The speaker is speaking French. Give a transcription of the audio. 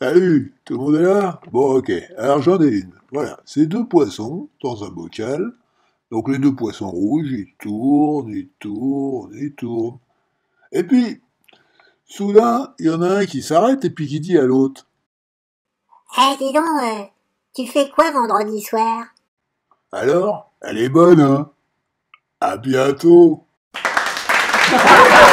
Salut, tout le monde est là Bon, ok. Alors j'en ai une. Voilà, c'est deux poissons dans un bocal. Donc les deux poissons rouges, ils tournent, ils tournent, ils tournent. Et puis, soudain, il y en a un qui s'arrête et puis qui dit à l'autre Eh, dis donc, euh, tu fais quoi vendredi soir Alors, elle est bonne, hein À bientôt